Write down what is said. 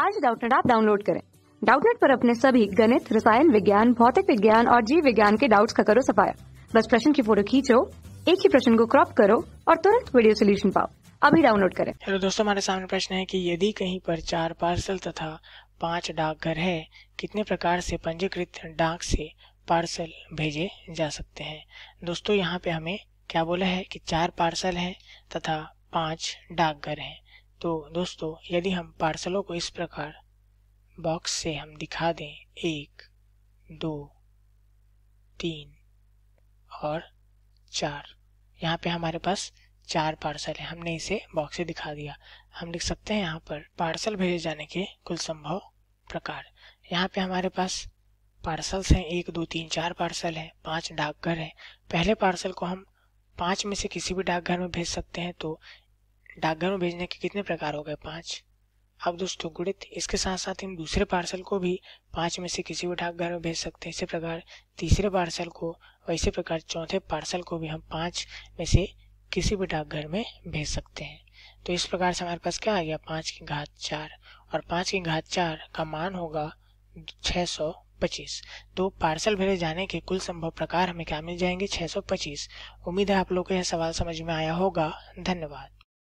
आज डाउटनेट आप डाउनलोड करें डाउटनेट पर अपने सभी गणित रसायन विज्ञान भौतिक विज्ञान और जीव विज्ञान के डाउट्स का करो सफाया बस प्रश्न की फोटो खींचो एक ही प्रश्न को क्रॉप करो और तुरंत वीडियो सोल्यूशन पाओ अभी डाउनलोड करें हेलो दोस्तों हमारे सामने प्रश्न है कि यदि कहीं पर चार पार्सल तथा पांच डाकघर है कितने प्रकार से पंजीकृत डाक से पार्सल भेजे जा सकते हैं दोस्तों यहाँ पे हमें क्या बोला है कि चार पार्सल हैं तथा पांच डाकघर हैं तो दोस्तों यदि हम पार्सलों को इस प्रकार बॉक्स से हम दिखा दें एक दो तीन और चार यहाँ पे हमारे पास चार पार्सल है हमने इसे बॉक्स से दिखा दिया हम लिख सकते हैं यहाँ पर पार्सल भेजे जाने के कुल संभव प्रकार यहाँ पे हमारे पास पार्सल्स हैं एक दो तीन चार पार्सल हैं पांच डाकघर हैं पहले पार्सल को हम पांच में से किसी भी डाकघर में भेज सकते हैं तो डाकघर में भेजने के कितने प्रकार हो गए पाँच अब दोस्तों गुणित इसके साथ साथ हम दूसरे पार्सल को भी पाँच में से किसी भी डाकघर में भेज सकते हैं इसी प्रकार तीसरे पार्सल को और इसी प्रकार चौथे पार्सल को भी हम पाँच में से किसी भी डाकघर में भेज सकते हैं तो इस प्रकार से हमारे पास क्या आ गया पाँच की घात चार और पाँच की घात चार का मान होगा छः सौ पच्चीस तो पार्सल भेजे जाने के कुल संभव प्रकार हमें क्या मिल जाएंगे छः सौ पच्चीस उम्मीद है आप लोग को यह सवाल समझ में आया होगा धन्यवाद